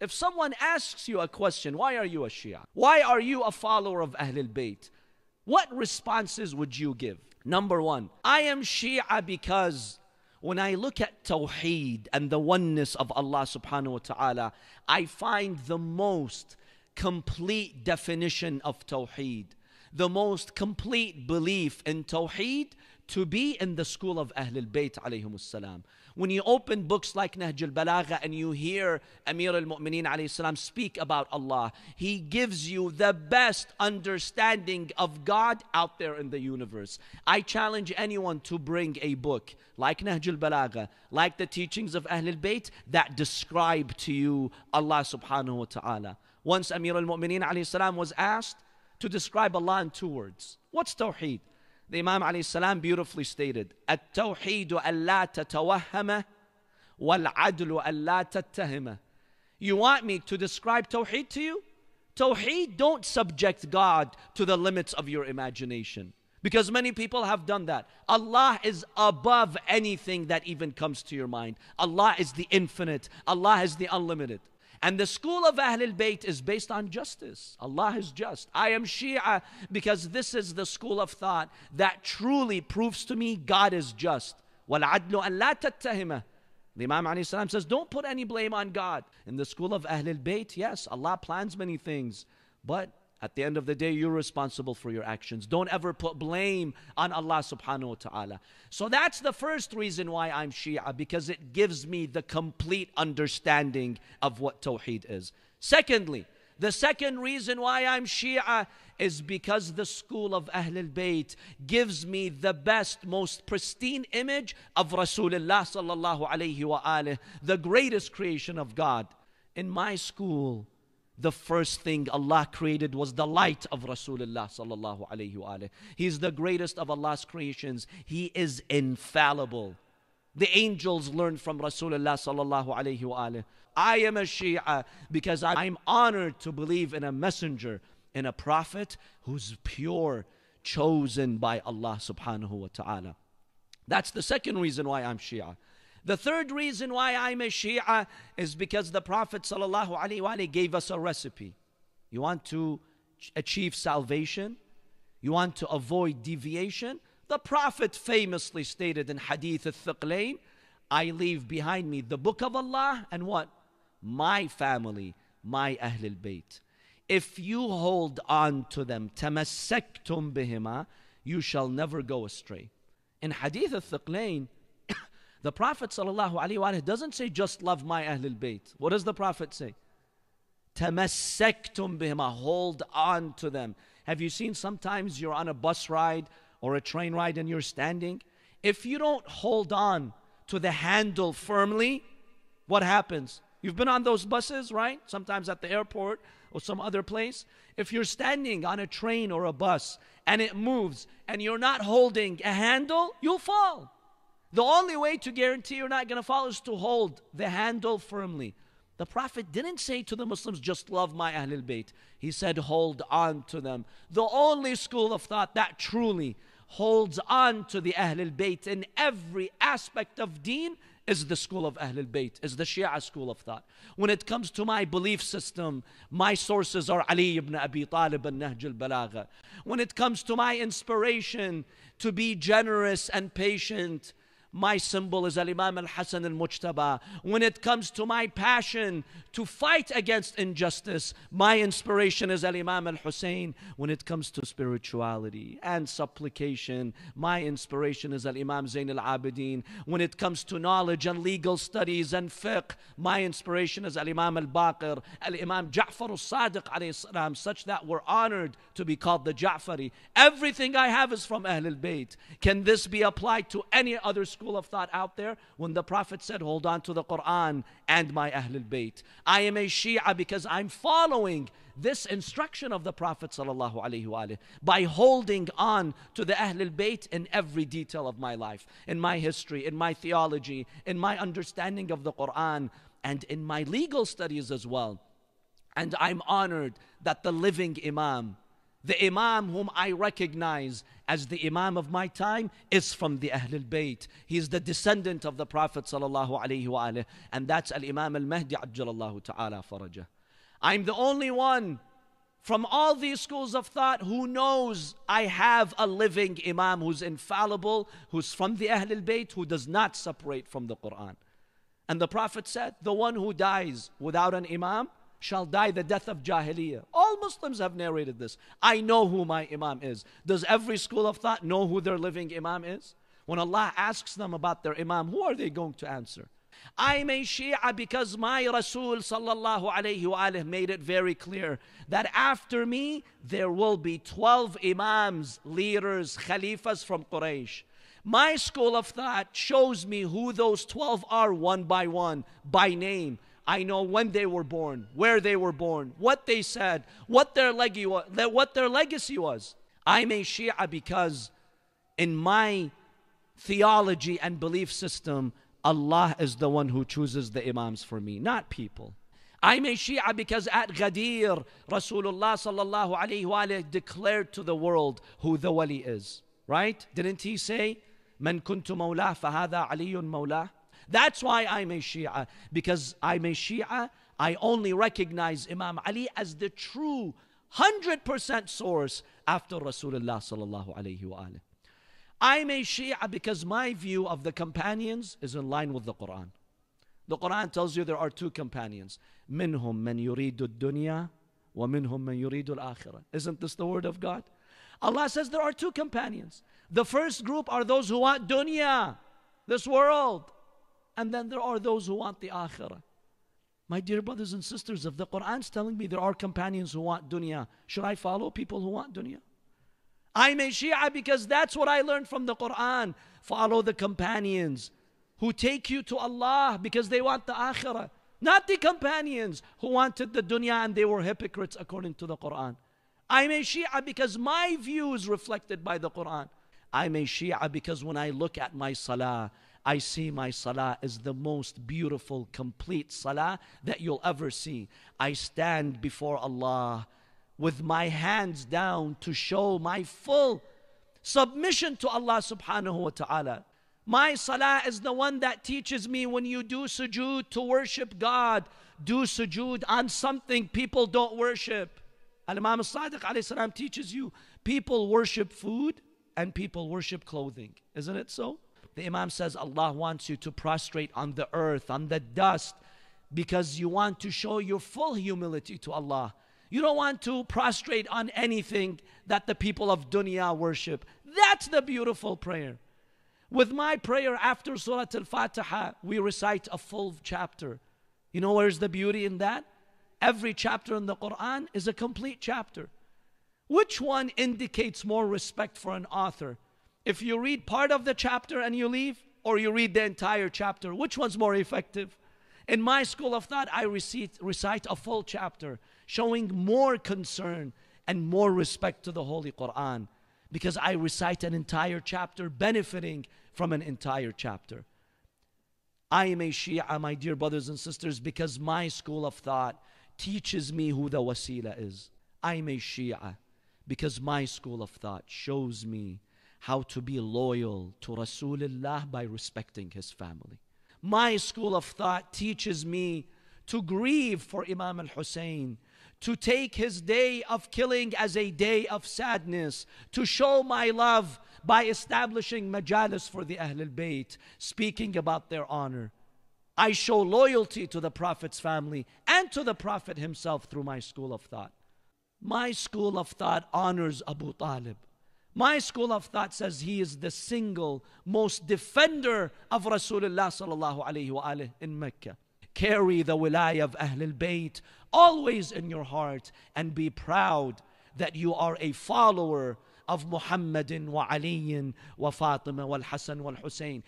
If someone asks you a question, why are you a Shia? Why are you a follower of Ahlul Bayt? What responses would you give? Number one, I am Shia because when I look at Tawheed and the oneness of Allah subhanahu wa ta'ala, I find the most complete definition of Tawheed, the most complete belief in Tawheed to be in the school of Ahlul Bayt alayhim When you open books like Nahj al-Balagha and you hear Amir al-Mu'mineen speak about Allah, he gives you the best understanding of God out there in the universe. I challenge anyone to bring a book like Nahj al-Balagha, like the teachings of Ahlul Bayt that describe to you Allah subhanahu wa ta'ala. Once Amir al-Mu'mineen was asked to describe Allah in two words. What's Tawheed? The Imam alayhi beautifully stated, التوحيد ألا تتوهم والعدل ألا تتهم. You want me to describe Tawheed to you? Tawheed, don't subject God to the limits of your imagination. Because many people have done that. Allah is above anything that even comes to your mind. Allah is the infinite. Allah is the unlimited. And the school of Ahlul Bayt is based on justice. Allah is just. I am Shia because this is the school of thought that truly proves to me God is just. تَتَّهِمَهُ the Imam السلام, says, Don't put any blame on God. In the school of Ahlul Bayt, yes, Allah plans many things, but at the end of the day, you're responsible for your actions. Don't ever put blame on Allah subhanahu wa ta'ala. So that's the first reason why I'm Shia, because it gives me the complete understanding of what Tawheed is. Secondly, the second reason why I'm Shia is because the school of Ahlul Bayt gives me the best, most pristine image of Rasulullah sallallahu alayhi wa alayhi, the greatest creation of God. In my school, the first thing Allah created was the light of Rasulullah sallallahu alayhi wa He's the greatest of Allah's creations. He is infallible. The angels learned from Rasulullah sallallahu alayhi wa I am a Shia because I'm honored to believe in a messenger, in a prophet who's pure, chosen by Allah subhanahu wa ta'ala. That's the second reason why I'm Shia. The third reason why I'm a Shia is because the Prophet ﷺ gave us a recipe. You want to achieve salvation? You want to avoid deviation? The Prophet famously stated in Hadith al-Thiqlain, I leave behind me the book of Allah and what? My family, my Ahlul Bayt. If you hold on to them, تَمَسَّكْتُمْ بِهِمَا You shall never go astray. In Hadith al-Thiqlain, the Prophet ﷺ doesn't say just love my Ahlul Bayt. What does the Prophet say? Tamassaktum bihima, hold on to them. Have you seen sometimes you're on a bus ride or a train ride and you're standing? If you don't hold on to the handle firmly, what happens? You've been on those buses, right? Sometimes at the airport or some other place. If you're standing on a train or a bus and it moves and you're not holding a handle, you'll fall. The only way to guarantee you're not going to fall is to hold the handle firmly. The Prophet didn't say to the Muslims, just love my Ahlul Bayt. He said, hold on to them. The only school of thought that truly holds on to the Ahlul Bayt in every aspect of deen is the school of Ahlul Bayt, is the Shia school of thought. When it comes to my belief system, my sources are Ali ibn Abi Talib and Nahj al Balagha. When it comes to my inspiration to be generous and patient, my symbol is Al Imam Al Hassan Al Mujtaba. When it comes to my passion to fight against injustice, my inspiration is Al Imam Al Hussein. When it comes to spirituality and supplication, my inspiration is Al Imam Zain Al Abidin. When it comes to knowledge and legal studies and fiqh, my inspiration is Al Imam Al Baqir, Al Imam Ja'far Al Sadiq, such that we're honored to be called the Ja'fari. Everything I have is from Ahlul Bayt. Can this be applied to any other school? school of thought out there when the Prophet said, Hold on to the Quran and my Ahlul Bayt. I am a Shia because I'm following this instruction of the Prophet wasallam by holding on to the Ahlul Bayt in every detail of my life, in my history, in my theology, in my understanding of the Quran, and in my legal studies as well. And I'm honored that the living Imam, the Imam whom I recognize as the Imam of my time is from the Ahlul Bayt. He is the descendant of the Prophet sallallahu alaihi wa and that's Al-Imam Al-Mahdi ajjalallahu ta'ala farajah. I'm the only one from all these schools of thought who knows I have a living Imam who's infallible, who's from the Ahlul Bayt, who does not separate from the Quran. And the Prophet said, the one who dies without an Imam, shall die the death of Jahiliyyah. All Muslims have narrated this. I know who my Imam is. Does every school of thought know who their living Imam is? When Allah asks them about their Imam, who are they going to answer? I'm a Shia because my Rasul sallallahu alayhi wa made it very clear that after me there will be 12 Imams, leaders, Khalifas from Quraysh. My school of thought shows me who those 12 are one by one, by name. I know when they were born, where they were born, what they said, what their, leg- what their legacy was. I'm a Shia because in my theology and belief system, Allah is the one who chooses the imams for me, not people. I'm a Shia because at Ghadir, Rasulullah sallallahu alayhi wa declared to the world who the wali is. Right? Didn't he say, من كنت مولاه فهذا علي مولاه that's why I'm a Shia, because I'm a Shia, I only recognize Imam Ali as the true 100% source after Rasulullah sallallahu alayhi wa alayhi. I'm a Shia because my view of the companions is in line with the Quran. The Quran tells you there are two companions. Minhum man yuridu dunya wa minhum man yuridu akhirah Isn't this the word of God? Allah says there are two companions. The first group are those who want dunya, this world. And then there are those who want the akhirah. My dear brothers and sisters, if the Quran's telling me there are companions who want dunya, should I follow people who want dunya? I'm a Shia because that's what I learned from the Quran. Follow the companions who take you to Allah because they want the akhirah, not the companions who wanted the dunya and they were hypocrites according to the Quran. I'm a Shia because my view is reflected by the Quran. I'm a Shia because when I look at my salah, I see my salah as the most beautiful, complete salah that you'll ever see. I stand before Allah with my hands down to show my full submission to Allah subhanahu wa ta'ala. My salah is the one that teaches me when you do sujood to worship God, do sujood on something people don't worship. Al Imam Sadiq teaches you people worship food and people worship clothing. Isn't it so? The Imam says Allah wants you to prostrate on the earth, on the dust, because you want to show your full humility to Allah. You don't want to prostrate on anything that the people of dunya worship. That's the beautiful prayer. With my prayer after Surah Al Fatiha, we recite a full chapter. You know where's the beauty in that? Every chapter in the Quran is a complete chapter. Which one indicates more respect for an author? If you read part of the chapter and you leave, or you read the entire chapter, which one's more effective? In my school of thought, I recite, recite a full chapter showing more concern and more respect to the Holy Quran because I recite an entire chapter benefiting from an entire chapter. I am a Shia, my dear brothers and sisters, because my school of thought teaches me who the wasila is. I am a Shia because my school of thought shows me how to be loyal to Rasulullah by respecting his family. My school of thought teaches me to grieve for Imam al Hussein, to take his day of killing as a day of sadness, to show my love by establishing majalis for the Ahlul Bayt, speaking about their honor. I show loyalty to the Prophet's family and to the Prophet himself through my school of thought. My school of thought honors Abu Talib. My school of thought says he is the single most defender of Rasulullah sallallahu alayhi wa alayhi in Mecca. Carry the wilayah of Ahlul Bayt always in your heart and be proud that you are a follower of Muhammadin wa Aliyin wa Fatima wal Hassan wal Hussein.